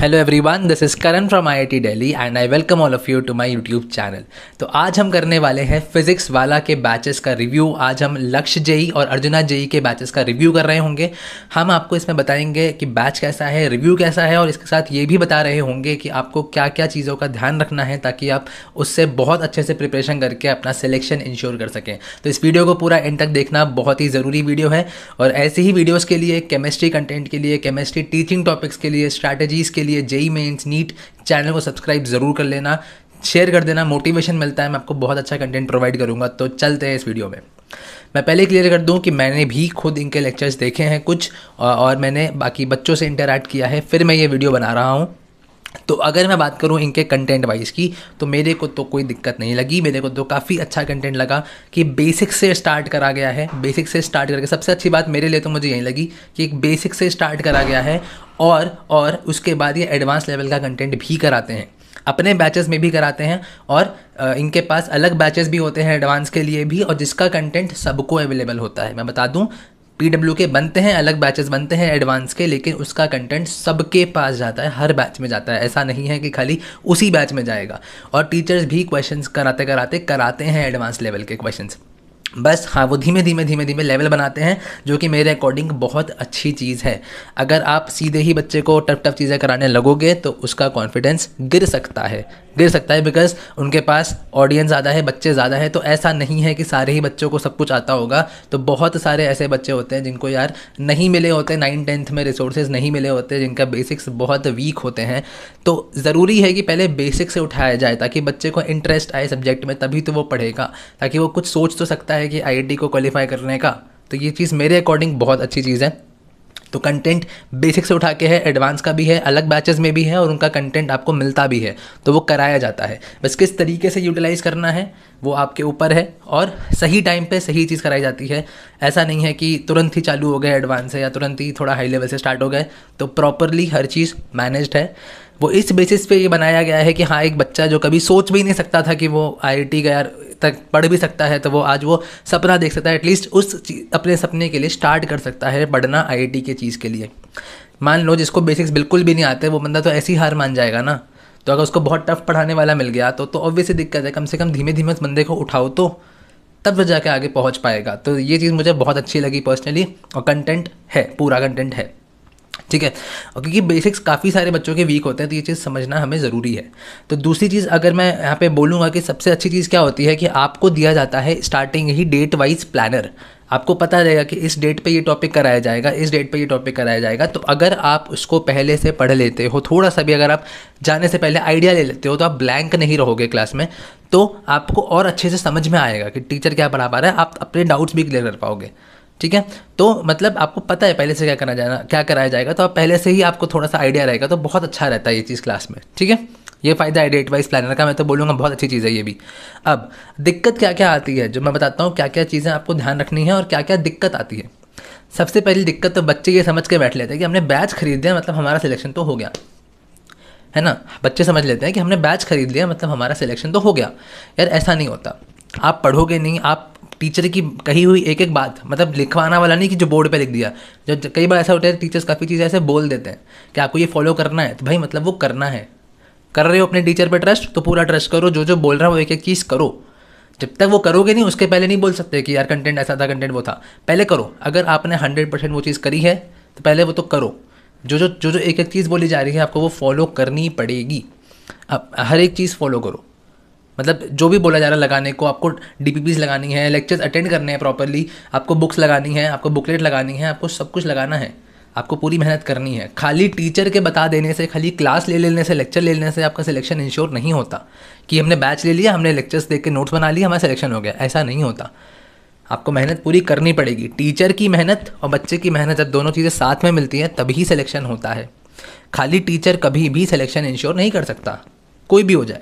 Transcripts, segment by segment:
hello everyone this is Karan from IIT Delhi and I welcome all of you to my YouTube channel तो आज हम करने वाले हैं फिजिक्स वाला के बैचेस का रिव्यू आज हम लक्ष्य जेई और अर्जुना जेई के बैचेस का रिव्यू कर रहे होंगे हम आपको इसमें बताएंगे कि बैच कैसा है रिव्यू कैसा है और इसके साथ ये भी बता रहे होंगे कि आपको क्या क्या चीज़ों का ध्यान रखना है ताकि आप उससे बहुत अच्छे से प्रिपरेशन करके अपना सिलेक्शन इंश्योर कर सकें तो इस वीडियो को पूरा एंड तक देखना बहुत ही ज़रूरी वीडियो है और ऐसे ही वीडियोज़ के लिए केमिस्ट्री कंटेंट के लिए केमिस्ट्री टीचिंग टॉपिक्स के लिए स्ट्रैटेजीज़ के लिए लिए जेई मेन्स नीट चैनल को सब्सक्राइब ज़रूर कर लेना शेयर कर देना मोटिवेशन मिलता है मैं आपको बहुत अच्छा कंटेंट प्रोवाइड करूंगा तो चलते हैं इस वीडियो में मैं पहले क्लियर कर दूं कि मैंने भी खुद इनके लेक्चर्स देखे हैं कुछ और मैंने बाकी बच्चों से इंटरेक्ट किया है फिर मैं ये वीडियो बना रहा हूँ तो अगर मैं बात करूँ इनके कंटेंट वाइज की तो मेरे को तो कोई दिक्कत नहीं लगी मेरे को तो काफ़ी अच्छा कंटेंट लगा कि बेसिक से स्टार्ट करा गया है बेसिक से स्टार्ट करके सबसे अच्छी बात मेरे लिए तो मुझे यही लगी कि एक बेसिक से स्टार्ट करा गया है और और उसके बाद ये एडवांस लेवल का कंटेंट भी कराते हैं अपने बैचेस में भी कराते हैं और इनके पास अलग बैचेस भी होते हैं एडवांस के लिए भी और जिसका कंटेंट सबको अवेलेबल होता है मैं बता दूं पी के बनते हैं अलग बैचेस बनते हैं एडवांस के लेकिन उसका कंटेंट सबके पास जाता है हर बैच में जाता है ऐसा नहीं है कि खाली उसी बैच में जाएगा और टीचर्स भी क्वेश्चंस कराते कराते कराते हैं एडवांस लेवल के क्वेश्चंस बस हाँ वो धीमे धीमे धीमे धीमे लेवल बनाते हैं जो कि मेरे अकॉर्डिंग बहुत अच्छी चीज़ है अगर आप सीधे ही बच्चे को टफ टफ चीज़ें कराने लगोगे तो उसका कॉन्फिडेंस गिर सकता है गिर सकता है बिकॉज उनके पास ऑडियंस ज़्यादा है बच्चे ज़्यादा है तो ऐसा नहीं है कि सारे ही बच्चों को सब कुछ आता होगा तो बहुत सारे ऐसे बच्चे होते हैं जिनको यार नहीं मिले होते नाइन टेंथ में रिसोर्सेज नहीं मिले होते जिनका बेसिक्स बहुत वीक होते हैं तो ज़रूरी है कि पहले बेसिक से उठाया जाए ताकि बच्चे को इंटरेस्ट आए सब्जेक्ट में तभी तो वो पढ़ेगा ताकि वो कुछ सोच तो सकता है कि आई को क्वालिफाई करने का तो ये चीज़ मेरे अकॉर्डिंग बहुत अच्छी चीज़ है तो कंटेंट बेसिक से उठा के है एडवांस का भी है अलग बैचेस में भी है और उनका कंटेंट आपको मिलता भी है तो वो कराया जाता है बस किस तरीके से यूटिलाइज़ करना है वो आपके ऊपर है और सही टाइम पे सही चीज़ कराई जाती है ऐसा नहीं है कि तुरंत ही चालू हो गए एडवांस है या तुरंत ही थोड़ा हाई लेवल से स्टार्ट हो गए तो प्रॉपरली हर चीज़ मैनेज्ड है वो इस बेसिस पे ये बनाया गया है कि हाँ एक बच्चा जो कभी सोच भी नहीं सकता था कि वो आई गया तक पढ़ भी सकता है तो वो आज वो सपना देख सकता है एटलीस्ट उस अपने सपने के लिए स्टार्ट कर सकता है पढ़ना आई के चीज़ के लिए मान लो जिसको बेसिक्स बिल्कुल भी नहीं आते वो बंदा तो ऐसी हार मान जाएगा ना तो अगर उसको बहुत टफ पढ़ाने वाला मिल गया तो तो ऑब्वियसली दिक्कत है कम से कम धीमे धीमे उस बंदे को उठाओ तो तब वह जाके आगे पहुंच पाएगा तो ये चीज़ मुझे बहुत अच्छी लगी पर्सनली और कंटेंट है पूरा कंटेंट है ठीक है और क्योंकि बेसिक्स काफ़ी सारे बच्चों के वीक होते हैं तो ये चीज़ समझना हमें ज़रूरी है तो दूसरी चीज़ अगर मैं यहाँ पे बोलूँगा कि सबसे अच्छी चीज़ क्या होती है कि आपको दिया जाता है स्टार्टिंग ही डेट वाइज प्लानर आपको पता रहेगा कि इस डेट पे ये टॉपिक कराया जाएगा इस डेट पे ये टॉपिक कराया जाएगा तो अगर आप उसको पहले से पढ़ लेते हो थोड़ा सा भी अगर आप जाने से पहले आइडिया ले लेते हो तो आप ब्लैंक नहीं रहोगे क्लास में तो आपको और अच्छे से समझ में आएगा कि टीचर क्या पढ़ा पा रहा है आप अपने डाउट्स भी क्लियर कर पाओगे ठीक है तो मतलब आपको पता है पहले से क्या करना जाना क्या कराया जाएगा तो आप पहले से ही आपको थोड़ा सा आइडिया रहेगा तो बहुत अच्छा रहता है ये चीज़ क्लास में ठीक है ये फ़ायदा है डेट वाइज प्लानर का मैं तो बोलूँगा बहुत अच्छी चीज़ है ये भी अब दिक्कत क्या क्या आती है जो मैं बताता हूँ क्या क्या चीज़ें आपको ध्यान रखनी है और क्या क्या दिक्कत आती है सबसे पहली दिक्कत तो बच्चे ये समझ के बैठ लेते हैं कि हमने बैच खरीद लिया मतलब हमारा सिलेक्शन तो हो गया है ना बच्चे समझ लेते हैं कि हमने बैच खरीद लिया मतलब हमारा सिलेक्शन तो हो गया यार ऐसा नहीं होता आप पढ़ोगे नहीं आप टीचर की कही हुई एक एक बात मतलब लिखवाना वाला नहीं कि जो बोर्ड पे लिख दिया जब कई बार ऐसा होता है टीचर्स काफ़ी चीज़ें ऐसे बोल देते हैं कि आपको ये फॉलो करना है तो भाई मतलब वो करना है कर रहे हो अपने टीचर पे ट्रस्ट तो पूरा ट्रस्ट करो जो जो बोल रहा है वो एक एक चीज़ करो जब तक वो करोगे नहीं उसके पहले नहीं बोल सकते कि यार कंटेंट ऐसा था कंटेंट वो था पहले करो अगर आपने हंड्रेड परसेंट वो चीज़ करी है तो पहले वो तो करो जो जो जो जो एक एक चीज़ बोली जा रही है आपको वो फॉलो करनी पड़ेगी अब हर एक चीज़ फॉलो करो मतलब जो भी बोला जा रहा है लगाने को आपको डी लगानी है लेक्चर्स अटेंड करने हैं प्रॉपरली आपको बुक्स लगानी है आपको बुकलेट लगानी है आपको सब कुछ लगाना है आपको पूरी मेहनत करनी है खाली टीचर के बता देने से खाली क्लास ले लेने से लेक्चर ले लेने से आपका सिलेक्शन इंश्योर नहीं होता कि हमने बैच ले लिया हमने लेक्चर्स देख के नोट्स बना लिए हमारा सिलेक्शन हो गया ऐसा नहीं होता आपको मेहनत पूरी करनी पड़ेगी टीचर की मेहनत और बच्चे की मेहनत जब दोनों चीज़ें साथ में मिलती हैं तभी सिलेक्शन होता है खाली टीचर कभी भी सिलेक्शन इंश्योर नहीं कर सकता कोई भी हो जाए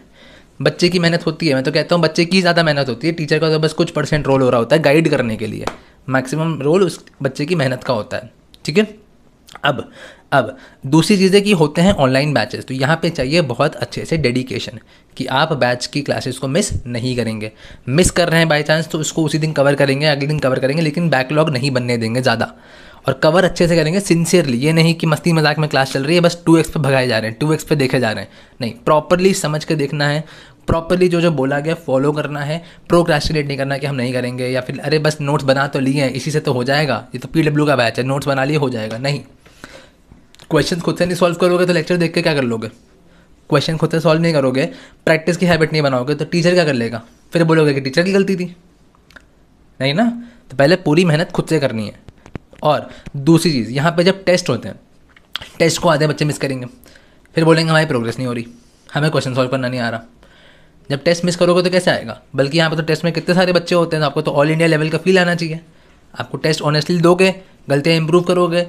बच्चे की मेहनत होती है मैं तो कहता हूँ बच्चे की ज़्यादा मेहनत होती है टीचर का तो बस कुछ परसेंट रोल हो रहा होता है गाइड करने के लिए मैक्सिमम रोल उस बच्चे की मेहनत का होता है ठीक है अब अब दूसरी चीज़ें कि होते हैं ऑनलाइन बैचेस तो यहाँ पे चाहिए बहुत अच्छे से डेडिकेशन कि आप बैच की क्लासेस को मिस नहीं करेंगे मिस कर रहे हैं बाई चांस तो उसको उसी दिन कवर करेंगे अगले दिन कवर करेंगे लेकिन बैकलॉग नहीं बनने देंगे ज़्यादा और कवर अच्छे से करेंगे सिंसियरली ये नहीं कि मस्ती मजाक में क्लास चल रही है बस टू एक्स पे भगाए जा रहे हैं टू एक्स पे देखे जा रहे हैं नहीं प्रॉपरली समझ के देखना है प्रॉपरली जो जो बोला गया फॉलो करना है प्रोक्रेस्टिनेट नहीं करना कि हम नहीं करेंगे या फिर अरे बस नोट्स बना तो लिए हैं इसी से तो हो जाएगा ये तो पी डब्ल्यू का बैच है नोट्स बना लिए हो जाएगा नहीं क्वेश्चन खुद से नहीं सॉल्व करोगे तो लेक्चर देख के क्या कर लोगे क्वेश्चन खुद से सॉल्व नहीं करोगे प्रैक्टिस की हैबिट नहीं बनाओगे तो टीचर क्या कर लेगा फिर बोलोगे कि टीचर की गलती थी नहीं ना तो पहले पूरी मेहनत खुद से करनी है और दूसरी चीज़ यहाँ पर जब टेस्ट होते हैं टेस्ट को आधे बच्चे मिस करेंगे फिर बोलेंगे हमारी प्रोग्रेस नहीं हो रही हमें क्वेश्चन सॉल्व करना नहीं आ रहा जब टेस्ट मिस करोगे तो कैसे आएगा बल्कि यहाँ पर तो टेस्ट में कितने सारे बच्चे होते हैं तो आपको तो ऑल इंडिया लेवल का फील आना चाहिए आपको टेस्ट ऑनेस्टली दोगे गलतियाँ इंप्रूव करोगे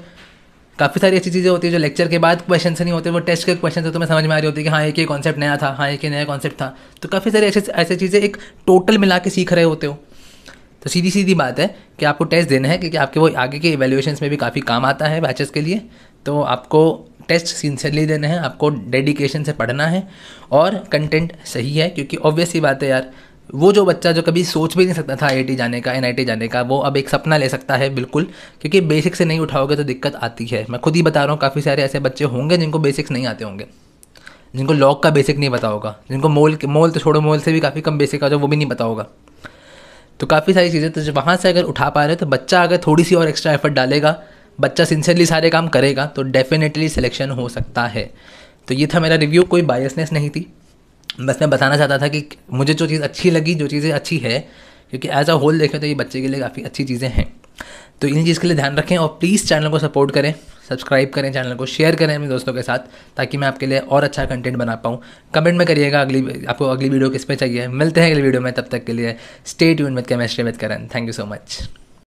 काफ़ी सारी ऐसी चीज़ें होती है जो लेक्चर के बाद क्वेश्चन से नहीं होते वो टेस्ट के क्वेश्चन से तुम्हें समझ में आ रही होती है कि हाँ एक ये कॉन्सेप्ट नया था हाँ एक ये नया कॉन्सेप्ट था तो काफ़ी सारी ऐसे ऐसी चीज़ें एक टोटल मिला के सीख रहे होते हो तो सीधी सीधी बात है कि आपको टेस्ट देना है क्योंकि आपके वो आगे के एवेल्यूशन में भी काफ़ी काम आता है बैचेस के लिए तो आपको टेस्ट सिंसियरली देना है आपको डेडिकेशन से पढ़ना है और कंटेंट सही है क्योंकि ऑब्वियस ही बात है यार वो जो बच्चा जो कभी सोच भी नहीं सकता था आई जाने का एन जाने का वो अब एक सपना ले सकता है बिल्कुल क्योंकि बेसिक से नहीं उठाओगे तो दिक्कत आती है मैं खुद ही बता रहा हूँ काफ़ी सारे ऐसे बच्चे होंगे जिनको बेसिक्स नहीं आते होंगे जिनको लॉक का बेसिक नहीं पता होगा जिनको मोल मोल तो छोड़ो मोल से भी काफ़ी कम बेसिक आ जाओ वो भी नहीं पता होगा तो काफ़ी सारी चीज़ें तो वहाँ से अगर उठा पा रहे हो तो बच्चा अगर थोड़ी सी और एक्स्ट्रा एफर्ट डालेगा बच्चा सिंसियरली सारे काम करेगा तो डेफिनेटली सिलेक्शन हो सकता है तो ये था मेरा रिव्यू कोई बायसनेस नहीं थी बस मैं बताना चाहता था कि मुझे जो चीज़ अच्छी लगी जो चीज़ें अच्छी है क्योंकि एज अ होल देखें तो ये बच्चे के लिए काफ़ी अच्छी चीज़ें हैं तो इन चीज़ के लिए ध्यान रखें और प्लीज़ चैनल को सपोर्ट करें सब्सक्राइब करें चैनल को शेयर करें अपने दोस्तों के साथ ताकि मैं आपके लिए और अच्छा कंटेंट बना पाऊँ कमेंट में करिएगा अगली आपको अगली वीडियो किस पे चाहिए मिलते हैं अगली वीडियो में तब तक के लिए स्टेट यून with chemistry with Karan thank you so much